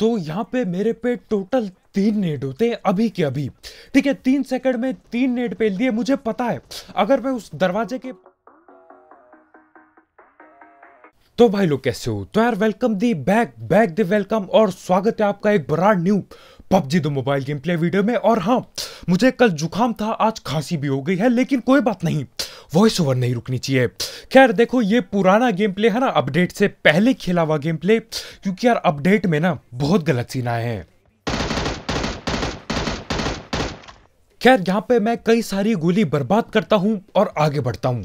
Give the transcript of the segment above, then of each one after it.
तो यहाँ पे मेरे पे टोटल तीन नेट होते हैं अभी के अभी ठीक है तीन सेकंड में तीन नेट पे दिए मुझे पता है अगर मैं उस दरवाजे के तो भाई लोग कैसे हो तो यार welcome the back back the welcome और स्वागत है आपका एक बड़ा न्यू पबजी दो तो मोबाइल गेम प्ले वीडियो में और हाँ मुझे कल जुकाम था आज खांसी भी हो गई है लेकिन कोई बात नहीं वॉइस ओवर नहीं रुकनी चाहिए खैर देखो ये पुराना गेम प्ले है ना अपडेट से पहले खेला हुआ गेम प्ले क्योंकि यार अपडेट में ना बहुत गलत सीन आए हैं खैर यहाँ पे मैं कई सारी गोली बर्बाद करता हूँ और आगे बढ़ता हूँ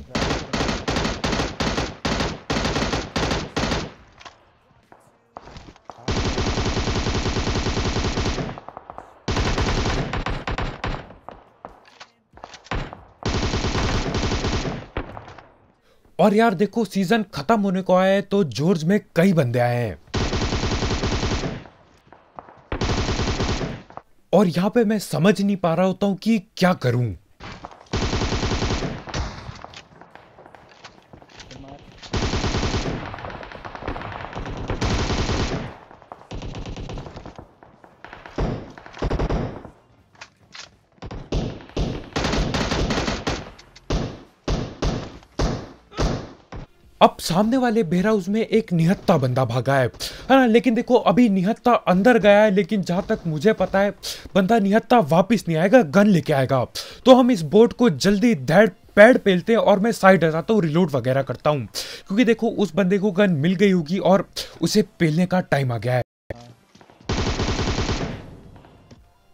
और यार देखो सीजन खत्म होने को आया है तो जॉर्ज में कई बंदे आए हैं और यहां पे मैं समझ नहीं पा रहा होता हूं कि क्या करूं अब सामने वाले बेहराउज में एक निहत्ता बंदा भागा है है हाँ, ना लेकिन देखो अभी निहत्ता अंदर गया है लेकिन जहाँ तक मुझे पता है बंदा निहत्ता वापस नहीं आएगा गन लेके आएगा तो हम इस बोट को जल्दी धैड़ पैड पेलते हैं और मैं साइड जाता हूँ रिलोड वगैरह करता हूँ क्योंकि देखो उस बंदे को गन मिल गई होगी और उसे पेलने का टाइम आ गया है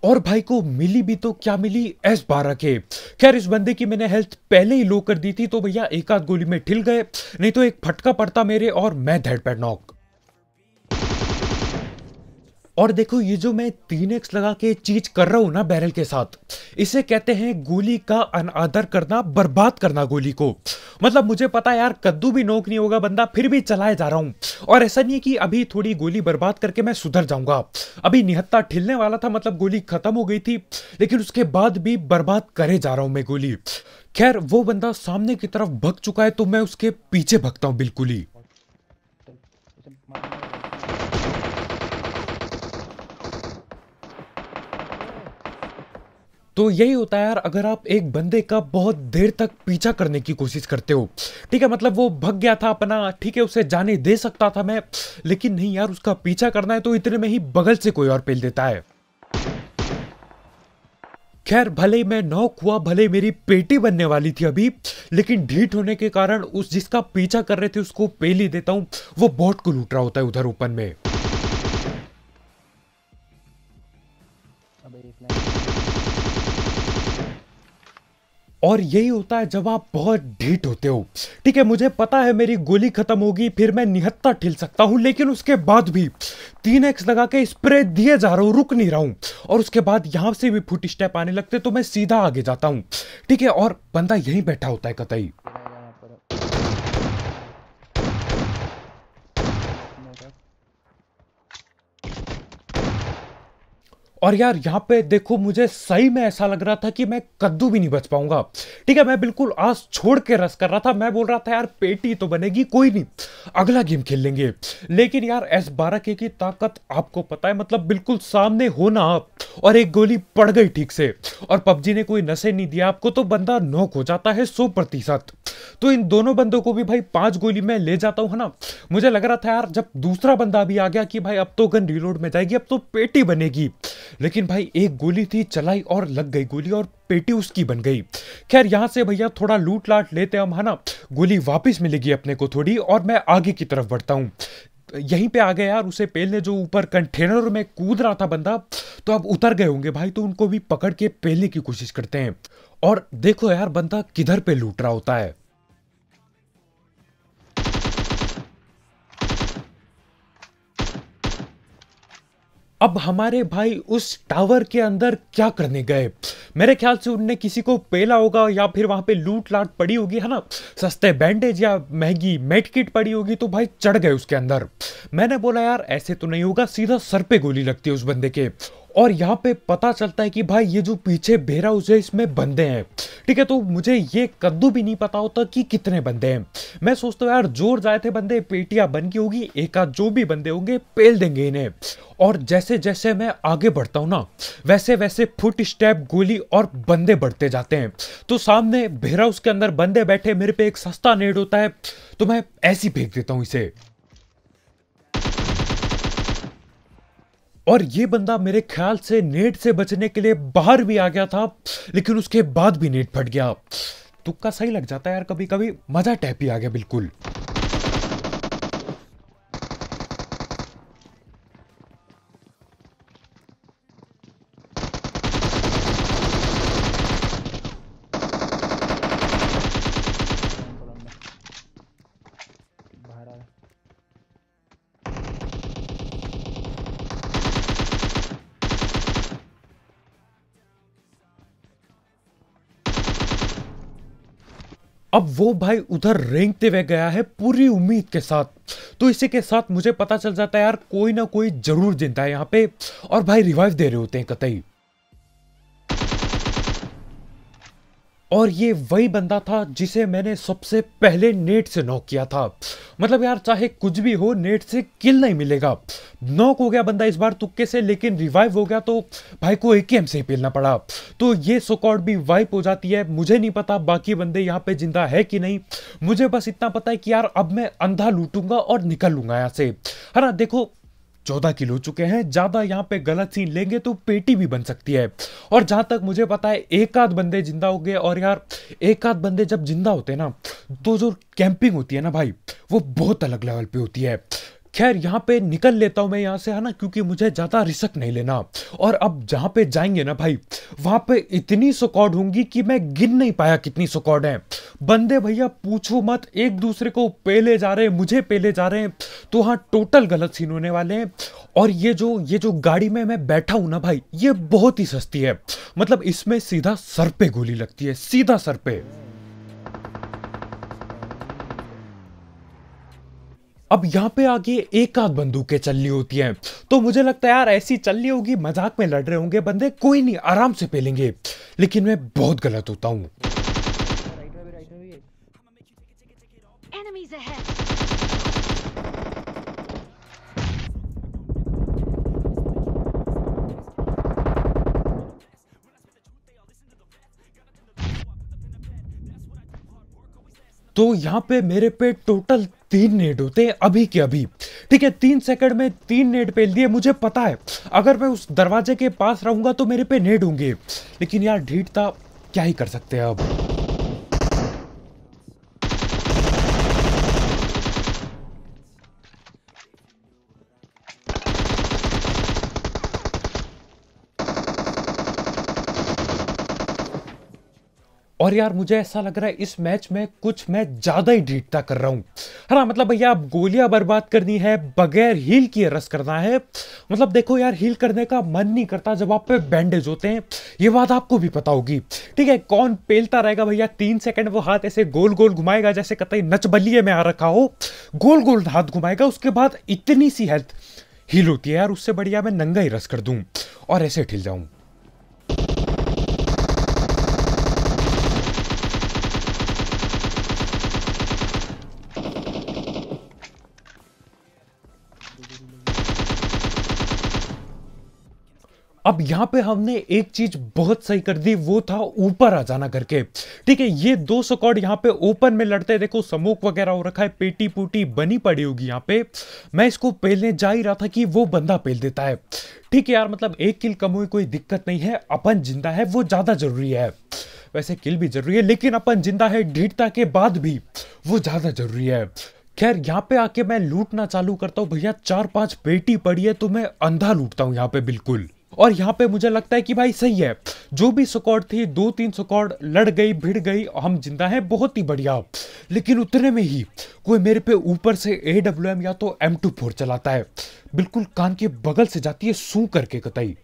और भाई को मिली भी तो क्या मिली एस बारह के खैर इस बंदे की मैंने हेल्थ पहले ही लो कर दी थी तो भैया एक आध गोली में ठिल गए नहीं तो एक फटका पड़ता मेरे और मैं धेड़ पैड नॉक और देखो ये जो मैं तीन एक्स लगा के चीज कर रहा हूँ ना बैरल के साथ इसे कहते हैं गोली का अनादर करना बर्बाद करना गोली को मतलब मुझे पता यार कद्दू भी नोक नहीं होगा बंदा फिर भी चलाए जा रहा हूँ और ऐसा नहीं कि अभी थोड़ी गोली बर्बाद करके मैं सुधर जाऊंगा अभी निहत्ता ठिलने वाला था मतलब गोली खत्म हो गई थी लेकिन उसके बाद भी बर्बाद करे जा रहा हूँ मैं गोली खैर वो बंदा सामने की तरफ भग चुका है तो मैं उसके पीछे भगता हूँ बिल्कुल ही तो यही होता है यार अगर आप एक बंदे का बहुत देर तक पीछा करने की कोशिश करते हो ठीक है मतलब वो भग गया था अपना ठीक है उसे जाने दे सकता था मैं लेकिन नहीं यार उसका पीछा करना है तो इतने में ही बगल से कोई और पेल देता है खैर भले मैं नौक हुआ भले मेरी पेटी बनने वाली थी अभी लेकिन ढीठ होने के कारण उस जिसका पीछा कर रहे थे उसको पेली देता हूँ वो बोट को लूट रहा होता है उधर ओपन में और यही होता है जब आप बहुत ढीठ होते हो ठीक है मुझे पता है मेरी गोली खत्म होगी फिर मैं निहत्ता ठिल सकता हूं लेकिन उसके बाद भी तीन एक्स लगा के स्प्रे दिए जा रहा हूं रुक नहीं रहा हूं और उसके बाद यहां से भी फुट स्टेप आने लगते तो मैं सीधा आगे जाता हूँ ठीक है और बंदा यहीं बैठा होता है कतई और यार यहाँ पे देखो मुझे सही में ऐसा लग रहा था कि मैं कद्दू भी नहीं बच पाऊंगा ठीक है मैं बिल्कुल आस छोड़ के रस कर रहा था मैं बोल रहा था यार पेटी तो बनेगी कोई नहीं अगला गेम खेल लेंगे लेकिन यार एस बारह के की ताकत आपको पता है मतलब बिल्कुल सामने होना आप और एक गोली पड़ गई ठीक से और पबजी ने कोई नशे नहीं दिया आपको तो बंदा नोक हो जाता है सौ प्रतिशत तो इन दोनों बंदों को भी भाई पांच गोली में ले जाता हूँ है ना मुझे लग रहा था यार जब दूसरा बंदा भी आ गया कि भाई अब तो गन रिलोड में जाएगी अब तो पेटी बनेगी लेकिन भाई एक गोली थी चलाई और लग गई गोली और पेटी उसकी बन गई खैर यहां से भैया थोड़ा लूट लाट लेते हम है ना गोली वापस मिलेगी अपने को थोड़ी और मैं आगे की तरफ बढ़ता हूँ यहीं पे आ गए यार उसे पहले जो ऊपर कंटेनर में कूद रहा था बंदा तो अब उतर गए होंगे भाई तो उनको भी पकड़ के पेलने की कोशिश करते हैं और देखो यार बंदा किधर पे लूट रहा होता है अब हमारे भाई उस टावर के अंदर क्या करने गए मेरे ख्याल से उनने किसी को पेला होगा या फिर वहाँ पे लूट लाट पड़ी होगी है ना सस्ते बैंडेज या महंगी मेट किट पड़ी होगी तो भाई चढ़ गए उसके अंदर मैंने बोला यार ऐसे तो नहीं होगा सीधा सर पे गोली लगती है उस बंदे के और यहाँ पे पता चलता है कि भाई ये जो पीछे भेरा उसे इसमें बंदे हैं ठीक है तो मुझे ये कद्दू भी नहीं पता होता कि कितने बंदे हैं मैं सोचता हूँ यार जोर जाए थे बंदे पेटियाँ बन की होगी एक आध जो भी बंदे होंगे पेल देंगे इन्हें और जैसे जैसे मैं आगे बढ़ता हूँ ना वैसे वैसे फुट स्टेप गोली और बंदे बढ़ते जाते हैं तो सामने भेरा उसके अंदर बंदे बैठे मेरे पे एक सस्ता नेड होता है तो मैं ऐसी फेंक देता हूँ इसे और ये बंदा मेरे ख्याल से नेट से बचने के लिए बाहर भी आ गया था लेकिन उसके बाद भी नेट फट गया तुक्का सही लग जाता है यार कभी कभी मज़ा टैप ही आ गया बिल्कुल अब वो भाई उधर रेंगते हुए गया है पूरी उम्मीद के साथ तो इसी के साथ मुझे पता चल जाता है यार कोई ना कोई जरूर जिंदा है यहाँ पे और भाई रिवाइव दे रहे होते हैं कतई और ये वही बंदा था जिसे मैंने सबसे पहले नेट से नॉक किया था मतलब यार चाहे कुछ भी हो नेट से किल नहीं मिलेगा नॉक हो गया बंदा इस बार तुक्के से लेकिन रिवाइव हो गया तो भाई को एक से ही पेलना पड़ा तो ये सोकॉट भी वाइप हो जाती है मुझे नहीं पता बाकी बंदे यहाँ पे जिंदा है कि नहीं मुझे बस इतना पता है कि यार अब मैं अंधा लूटूंगा और निकल लूंगा यहाँ से है ना देखो चौदह किलो चुके हैं ज़्यादा यहाँ पे गलत सीन लेंगे तो पेटी भी बन सकती है और जहां तक मुझे पता है एक आध बंदे जिंदा हो गए और यार एक आध बंदे जब जिंदा होते हैं ना तो जो कैंपिंग होती है ना भाई वो बहुत अलग लेवल पे होती है खैर यहाँ पे निकल लेता हूँ मैं यहाँ से है ना क्योंकि मुझे ज़्यादा रिस्क नहीं लेना और अब जहाँ पे जाएंगे ना भाई वहाँ पे इतनी सकॉड होंगी कि मैं गिन नहीं पाया कितनी सकॉड हैं बंदे भैया पूछो मत एक दूसरे को पहले जा रहे हैं मुझे पहले जा रहे हैं तो हाँ टोटल गलत सीन होने वाले हैं और ये जो ये जो गाड़ी में मैं बैठा हूँ ना भाई ये बहुत ही सस्ती है मतलब इसमें सीधा सर पे गोली लगती है सीधा सर पे अब यहाँ पे आगे एक आध बंदूकें चलनी होती हैं तो मुझे लगता है यार ऐसी चलनी होगी मजाक में लड़ रहे होंगे बंदे कोई नहीं आराम से पेलेंगे लेकिन मैं बहुत गलत होता हूँ तो यहाँ पे मेरे पे टोटल तीन नेड होते हैं अभी के अभी ठीक है तीन सेकंड में तीन नेट पेल दिए मुझे पता है अगर मैं उस दरवाजे के पास रहूंगा तो मेरे पे नेड होंगे लेकिन यार ढीठता क्या ही कर सकते हैं अब और यार मुझे ऐसा लग रहा है इस मैच में कुछ मैं ज़्यादा ही ढीठता कर रहा हूं है ना मतलब भैया आप गोलियां बर्बाद करनी है बगैर हील किए रस करना है मतलब देखो यार हील करने का मन नहीं करता जब आप पे बैंडेज होते हैं ये बात आपको भी पता होगी ठीक है कौन पेलता रहेगा भैया तीन सेकंड वो हाथ ऐसे गोल गोल घुमाएगा जैसे कतई नचबलिए में आ रखा हो गोल गोल हाथ घुमाएगा उसके बाद इतनी सी हेल्थ हील होती है यार उससे बढ़िया मैं नंगा ही रस कर दूं और ऐसे ठिल जाऊं अब यहां पे हमने एक चीज बहुत सही कर दी वो था ऊपर आ जाना करके ठीक है ये दो सौ कॉर्ड यहाँ पे ओपन में लड़ते देखो समोक वगैरह हो रखा है पेटी पुटी बनी पड़ी होगी यहाँ पे मैं इसको पहले जा ही रहा था कि वो बंदा पेल देता है ठीक है यार मतलब एक किल कम हुई कोई दिक्कत नहीं है अपन जिंदा है वो ज्यादा जरूरी है वैसे किल भी जरूरी है लेकिन अपन जिंदा है ढीठता के बाद भी वो ज्यादा जरूरी है खैर यहाँ पे आके मैं लूटना चालू करता हूँ भैया चार पांच पेटी पड़ी है तो मैं अंधा लूटता हूँ यहाँ पे बिल्कुल और यहाँ पे मुझे लगता है कि भाई सही है जो भी सकॉर्ड थी दो तीन स्कॉड लड़ गई भिड़ गई हम जिंदा हैं बहुत ही बढ़िया लेकिन उतने में ही कोई मेरे पे ऊपर से ए डब्ल्यू एम या तो एम टू फोर चलाता है बिल्कुल कान के बगल से जाती है सू करके कतई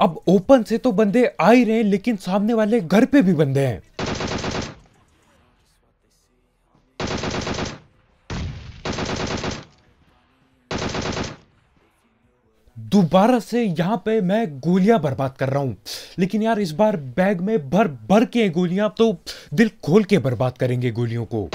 अब ओपन से तो बंदे आ ही रहे लेकिन सामने वाले घर पे भी बंदे हैं दोबारा से यहाँ पे मैं गोलियां बर्बाद कर रहा हूँ लेकिन यार इस बार बैग में भर भर के गोलियां तो दिल खोल के बर्बाद करेंगे गोलियों को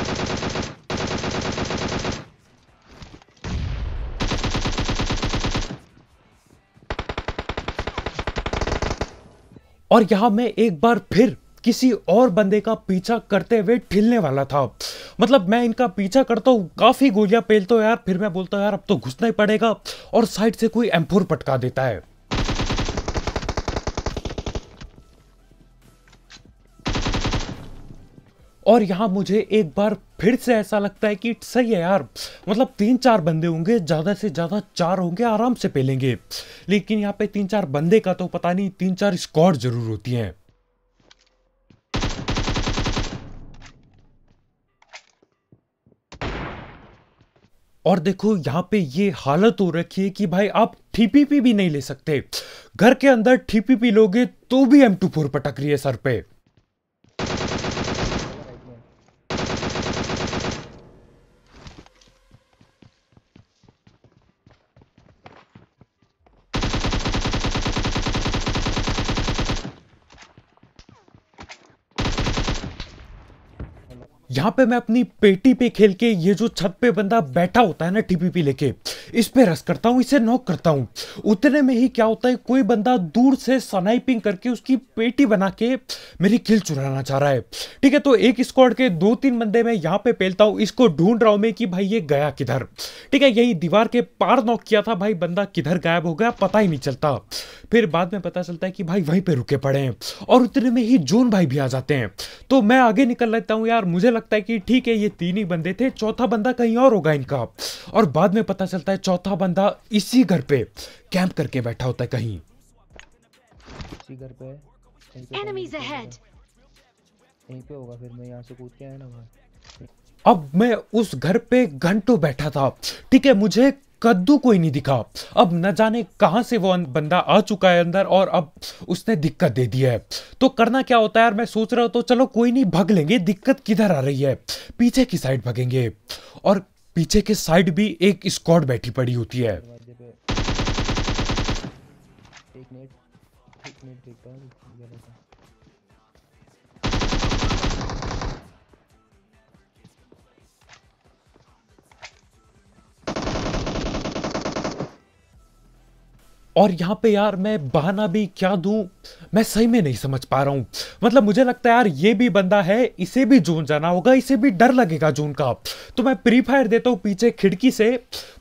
और यहां मैं एक बार फिर किसी और बंदे का पीछा करते हुए ठिलने वाला था मतलब मैं इनका पीछा करता हूँ काफ़ी गोलियाँ पेलता तो यार फिर मैं बोलता हूँ यार अब तो घुसना ही पड़ेगा और साइड से कोई एम्फोर पटका देता है और यहाँ मुझे एक बार फिर से ऐसा लगता है कि सही है यार मतलब तीन चार बंदे होंगे ज़्यादा से ज़्यादा चार होंगे आराम से पेलेंगे लेकिन यहाँ पे तीन चार बंदे का तो पता नहीं तीन चार स्कॉड ज़रूर होती हैं और देखो यहाँ पे ये हालत हो रखी है कि भाई आप टीपीपी भी नहीं ले सकते घर के अंदर टीपीपी लोगे तो भी एम टू फोर पटक रही है सर पे जहां पे मैं अपनी पेटी पे खेल के ये जो छत पे बंदा बैठा होता है ना टीपीपी लेके इस पे रस करता हूँ इसे नॉक करता हूँ उतने में ही क्या होता है कोई बंदा दूर से सनाइपिंग करके उसकी पेटी बना के मेरी किल चुराना चाह रहा है ठीक है तो एक स्क्वाड के दो तीन बंदे मैं यहाँ पे पेलता हूँ इसको ढूंढ रहा हूँ मैं कि भाई ये गया किधर ठीक है यही दीवार के पार नॉक किया था भाई बंदा किधर गायब हो गया पता ही नहीं चलता फिर बाद में पता चलता है कि भाई वहीं पे रुके पड़े हैं और उतने में ही जोन भाई भी आ जाते हैं तो मैं आगे निकल लेता हूँ यार मुझे लगता है है कि ठीक है ये तीन ही बंदे थे चौथा बंदा कहीं और होगा इनका और बाद में पता चलता है चौथा बंदा इसी घर पे कैंप करके बैठा होता है कहीं इसी घर पे एनिमीज अहेड यहीं पे होगा फिर मैं यहाँ से कूद के आया ना भाई अब मैं उस घर पे घंटों बैठा था ठीक है मुझे कद्दू कोई नहीं दिखा अब न जाने कहां से वो अं-, बंदा आ चुका है अंदर और अब उसने दिक्कत दे दी है तो करना क्या होता है यार मैं सोच रहा हूँ तो चलो कोई नहीं भग लेंगे दिक्कत किधर आ रही है पीछे की साइड भगेंगे और पीछे के साइड भी एक स्कॉट बैठी पड़ी होती है एक मिनट एक मिनट देखता और यहाँ पे यार मैं बहाना भी क्या दूँ मैं सही में नहीं समझ पा रहा हूँ मतलब मुझे लगता है यार ये भी बंदा है इसे भी जून जाना होगा इसे भी डर लगेगा जून का तो मैं प्री फायर देता हूँ पीछे खिड़की से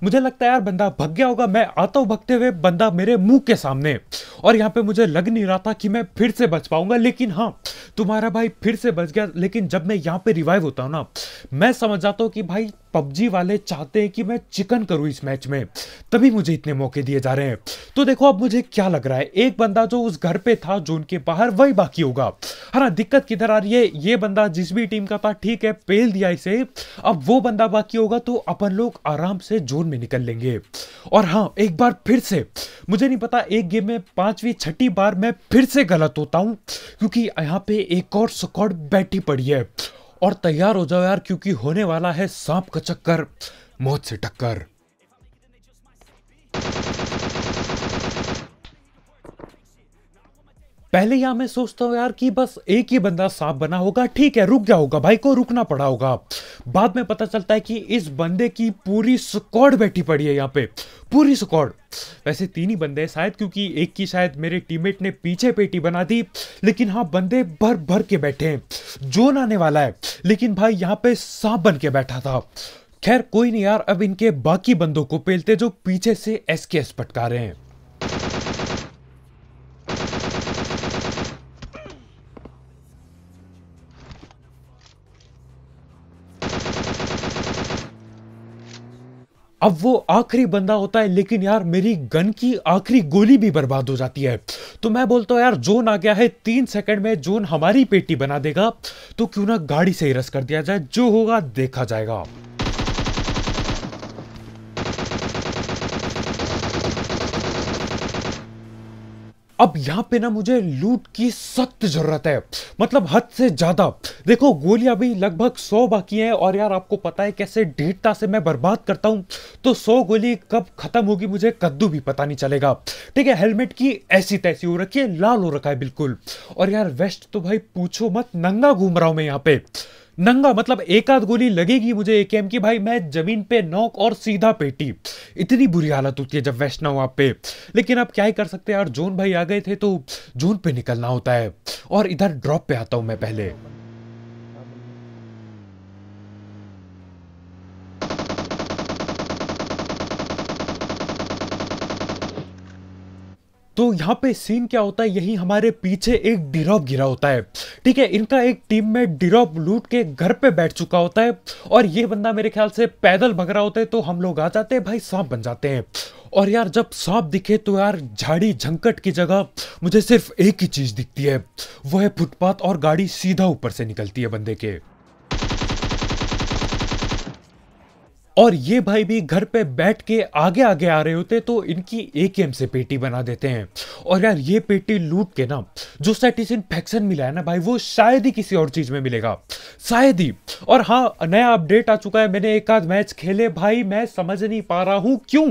मुझे लगता है यार बंदा भग गया होगा मैं आता हूँ भगते हुए बंदा मेरे मुँह के सामने और यहाँ पे मुझे लग नहीं रहा था कि मैं फिर से बच पाऊंगा लेकिन हाँ तुम्हारा भाई फिर से बच गया लेकिन जब मैं यहाँ पे रिवाइव होता हूँ ना मैं समझ जाता हूँ कि भाई पबजी वाले चाहते हैं कि मैं चिकन करूं इस मैच में तभी मुझे इतने मौके दिए जा रहे हैं तो देखो अब मुझे क्या लग रहा है एक बंदा जो उस घर पे था जोन के बाहर वही बाकी होगा है हाँ, ना दिक्कत किधर आ रही है ये बंदा जिस भी टीम का था ठीक है पेल दिया इसे अब वो बंदा बाकी होगा तो अपन लोग आराम से जोन में निकल लेंगे और हाँ एक बार फिर से मुझे नहीं पता एक गेम में पांचवी छठी बार मैं फिर से गलत होता हूँ क्योंकि यहाँ पे एक और स्कॉड बैठी पड़ी है और तैयार हो जाओ यार क्योंकि होने वाला है सांप का चक्कर मौत से टक्कर पहले यहां मैं सोचता हूं यार कि बस एक ही बंदा सांप बना होगा ठीक है रुक गया होगा भाई को रुकना पड़ा होगा बाद में पता चलता है कि इस बंदे की पूरी स्कॉड बैठी पड़ी है यहाँ पे पूरी स्कॉड वैसे तीन ही बंदे हैं शायद क्योंकि एक की शायद मेरे टीममेट ने पीछे पेटी बना दी लेकिन हाँ बंदे भर भर के बैठे हैं जोन आने वाला है लेकिन भाई यहाँ पे सांप बन के बैठा था खैर कोई नहीं यार अब इनके बाकी बंदों को पेलते जो पीछे से एस के एस पटका रहे हैं अब वो आखिरी बंदा होता है लेकिन यार मेरी गन की आखिरी गोली भी बर्बाद हो जाती है तो मैं बोलता हूँ यार जोन आ गया है तीन सेकंड में जोन हमारी पेटी बना देगा तो क्यों ना गाड़ी से ही रस कर दिया जाए जो होगा देखा जाएगा अब यहाँ पे ना मुझे लूट की सख्त जरूरत है मतलब हद से ज्यादा देखो गोलियां भी लगभग सौ बाकी हैं और यार आपको पता है कैसे ढेरता से मैं बर्बाद करता हूँ तो सौ गोली कब खत्म होगी मुझे कद्दू भी पता नहीं चलेगा ठीक है हेलमेट की ऐसी तैसी हो रखी है लाल हो रखा है बिल्कुल और यार वेस्ट तो भाई पूछो मत नंगा घूम रहा हूं मैं यहाँ पे नंगा मतलब एक आध गोली लगेगी मुझे एकेएम की भाई मैं जमीन पे नौक और सीधा पेटी इतनी बुरी हालत होती है जब वैष्णव आप पे लेकिन आप क्या ही कर सकते हैं यार जोन भाई आ गए थे तो जोन पे निकलना होता है और इधर ड्रॉप पे आता हूं मैं पहले तो यहाँ पे सीन क्या होता है यही हमारे पीछे एक डिरॉप गिरा होता है ठीक है इनका एक टीम में डिरॉप लूट के घर पे बैठ चुका होता है और ये बंदा मेरे ख्याल से पैदल भग रहा होता है तो हम लोग आ जाते हैं भाई सांप बन जाते हैं और यार जब सांप दिखे तो यार झाड़ी झंकट की जगह मुझे सिर्फ एक ही चीज़ दिखती है वह है फुटपाथ और गाड़ी सीधा ऊपर से निकलती है बंदे के और ये भाई भी घर पे बैठ के आगे आगे आ रहे होते तो इनकी एम से पेटी बना देते हैं और यार ये पेटी लूट के ना जो सेटिसफेक्शन मिला है ना भाई वो शायद ही किसी और चीज़ में मिलेगा शायद ही और हाँ नया अपडेट आ चुका है मैंने एक आध मैच खेले भाई मैं समझ नहीं पा रहा हूं क्यों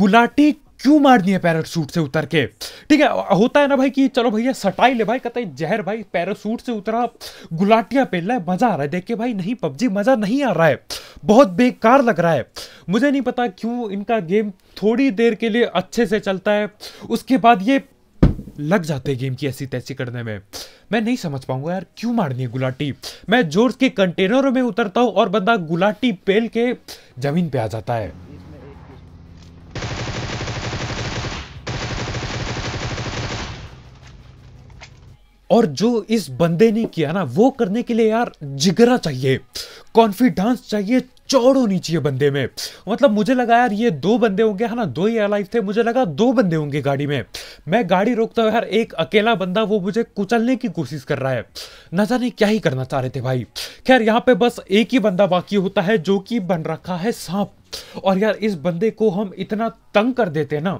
गुलाटी क्यों मारनी है पैराशूट से उतर के ठीक है होता है ना भाई कि चलो भैया सटाई ले भाई कहते हैं जहर भाई पैराशूट से उतरा गुलाटियाँ पहन रहा है मज़ा आ रहा है देख के भाई नहीं पबजी मज़ा नहीं आ रहा है बहुत बेकार लग रहा है मुझे नहीं पता क्यों इनका गेम थोड़ी देर के लिए अच्छे से चलता है उसके बाद ये लग जाते हैं गेम की ऐसी तैसी करने में मैं नहीं समझ पाऊंगा यार क्यों मारनी है गुलाटी मैं जोर के कंटेनरों में उतरता हूँ और बंदा गुलाटी पेल के ज़मीन पे आ जाता है और जो इस बंदे ने किया ना वो करने के लिए यार जिगरा चाहिए कॉन्फिडेंस चाहिए चौड़ होनी चाहिए बंदे में मतलब मुझे लगा यार ये दो बंदे होंगे है ना दो ही अलाइव थे मुझे लगा दो बंदे होंगे गाड़ी में मैं गाड़ी रोकता हूँ यार एक अकेला बंदा वो मुझे कुचलने की कोशिश कर रहा है ना जाने क्या ही करना चाह रहे थे भाई खैर यहाँ पे बस एक ही बंदा बाकी होता है जो कि बन रखा है सांप और यार इस बंदे को हम इतना तंग कर देते हैं ना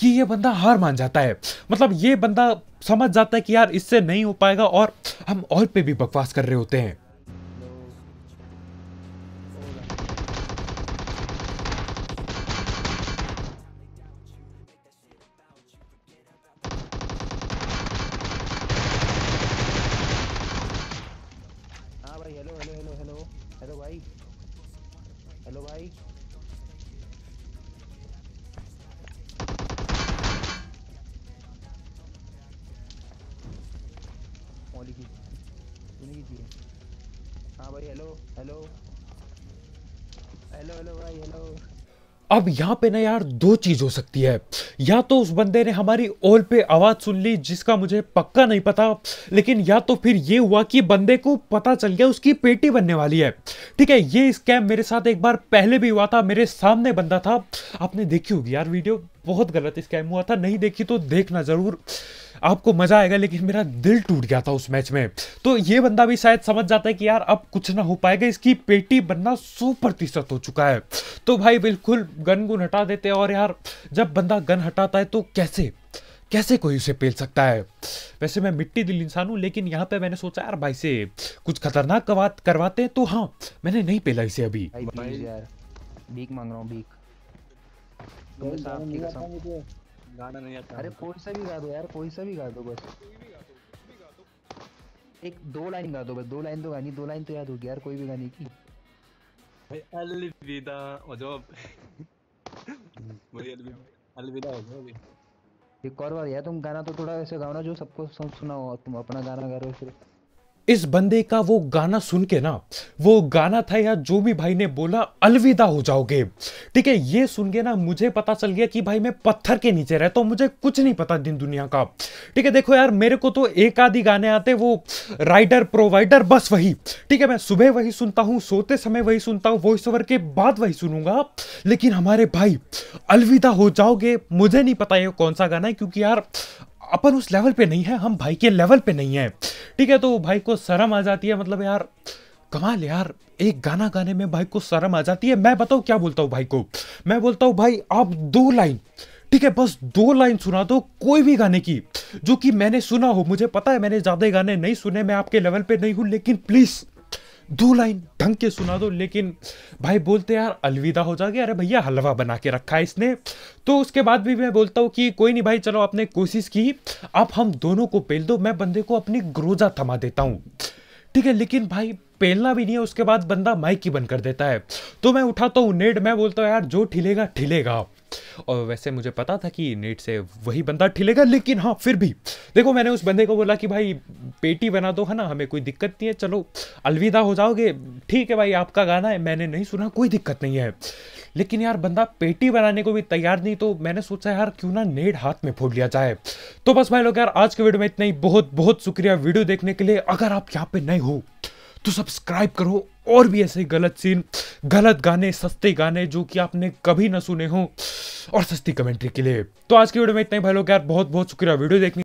कि ये बंदा हार मान जाता है मतलब ये बंदा समझ जाता है कि यार इससे नहीं हो पाएगा और हम और पे भी बकवास कर रहे होते हैं अब यहाँ पे ना यार दो चीज़ हो सकती है या तो उस बंदे ने हमारी ओल पे आवाज़ सुन ली जिसका मुझे पक्का नहीं पता लेकिन या तो फिर ये हुआ कि बंदे को पता चल गया उसकी पेटी बनने वाली है ठीक है ये स्कैम मेरे साथ एक बार पहले भी हुआ था मेरे सामने बंदा था आपने देखी होगी यार वीडियो बहुत गलत स्कैम हुआ था नहीं देखी तो देखना ज़रूर आपको मजा आएगा लेकिन मेरा दिल टूट गया था उस मैच में तो ये बंदा भी शायद समझ जाता है कि यार अब कुछ ना हो पाएगा इसकी पेटी बनना सौ प्रतिशत हो चुका है तो भाई बिल्कुल गन गुन हटा देते हैं और यार जब बंदा गन हटाता है तो कैसे कैसे कोई उसे पेल सकता है वैसे मैं मिट्टी दिल इंसान हूँ लेकिन यहाँ पे मैंने सोचा यार भाई से कुछ खतरनाक कवा करवाते हैं तो हाँ मैंने नहीं पेला इसे अभी भीख मांग रहा हूँ भीख गाना नहीं आता अरे कोई सा भी गा दो यार कोई सा भी गा दो बस एक दो लाइन गा दो बस दो लाइन तो गानी दो लाइन तो याद होगी यार कोई भी गाने की भाई अलविदा और जवाब भाई अलविदा अलविदा हो गया एक और बार यार तुम गाना तो थोड़ा ऐसे गाओ ना जो सबको सुनाओ तुम अपना गाना गा रहे हो सिर्फ इस बंदे का वो गाना सुन के ना वो गाना था या जो भी भाई ने बोला अलविदा हो जाओगे ठीक है ये सुन के ना मुझे पता चल गया कि भाई मैं पत्थर के नीचे रहता हूँ मुझे कुछ नहीं पता दिन दुनिया का ठीक है देखो यार मेरे को तो एक आधी गाने आते वो राइडर प्रोवाइडर बस वही ठीक है मैं सुबह वही सुनता हूँ सोते समय वही सुनता हूँ वॉइस ओवर के बाद वही सुनूंगा लेकिन हमारे भाई अलविदा हो जाओगे मुझे नहीं पता ये कौन सा गाना है क्योंकि यार अपन उस लेवल पे नहीं है हम भाई के लेवल पे नहीं है ठीक है तो भाई को शर्म आ जाती है मतलब यार कमाल यार एक गाना गाने में भाई को शर्म आ जाती है मैं बताऊँ क्या बोलता हूँ भाई को मैं बोलता हूँ भाई आप दो लाइन ठीक है बस दो लाइन सुना दो कोई भी गाने की जो कि मैंने सुना हो मुझे पता है मैंने ज़्यादा गाने नहीं सुने मैं आपके लेवल पे नहीं हूँ लेकिन प्लीज़ दो लाइन ढंग के सुना दो लेकिन भाई बोलते यार अलविदा हो जाएगी अरे भैया हलवा बना के रखा है इसने तो उसके बाद भी मैं बोलता हूँ कि कोई नहीं भाई चलो आपने कोशिश की अब हम दोनों को पेल दो मैं बंदे को अपनी ग्रोजा थमा देता हूँ ठीक है लेकिन भाई पहलना भी नहीं है उसके बाद बंदा माइक ही बंद कर देता है तो मैं उठाता तो हूँ नेट मैं बोलता हूँ यार जो ठिलेगा ठिलेगा और वैसे मुझे पता था कि नेट से वही बंदा ठिलेगा लेकिन हाँ फिर भी देखो मैंने उस बंदे को बोला कि भाई पेटी बना दो है ना हमें कोई दिक्कत नहीं है चलो अलविदा हो जाओगे ठीक है भाई आपका गाना है मैंने नहीं सुना कोई दिक्कत नहीं है लेकिन यार बंदा पेटी बनाने को भी तैयार नहीं तो मैंने सोचा यार क्यों ना नेट हाथ में फोड़ लिया जाए तो बस भाई लोग यार आज के वीडियो में इतना ही बहुत बहुत शुक्रिया वीडियो देखने के लिए अगर आप यहाँ पे नहीं हो तो सब्सक्राइब करो और भी ऐसे गलत सीन गलत गाने सस्ते गाने जो कि आपने कभी ना सुने हो और सस्ती कमेंट्री के लिए तो आज की वीडियो में इतना ही भाई लोग यार बहुत बहुत शुक्रिया वीडियो देखने